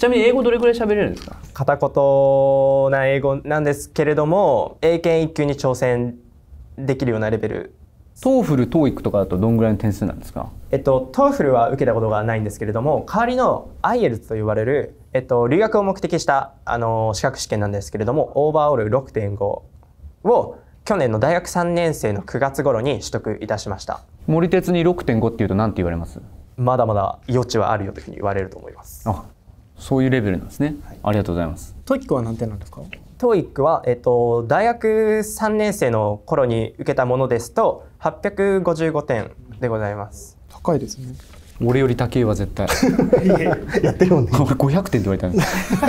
ちなみに英語どれくらい喋れるんですか片言な英語なんですけれども英検一級に挑戦できるようなレベルトーフル、トーイックとかだとどんぐらいの点数なんですかえっと、トーフルは受けたことがないんですけれども、代わりの IELTS と呼ばれる、えっと、留学を目的した、あの、資格試験なんですけれども、オーバーオール6.5を去年の大学3年生の9月頃に取得いたしました。森鉄に6.5っていうと何て言われますまだまだ余地はあるよというふうに言われると思います。あ、そういうレベルなんですね、はい、ありがとうございますトイックは何点なんですかトイックは、えっと、大学三年生の頃に受けたものですと八百五十五点でございます高いですね俺より高いは絶対 やってるもんね5 0 点って言われたんです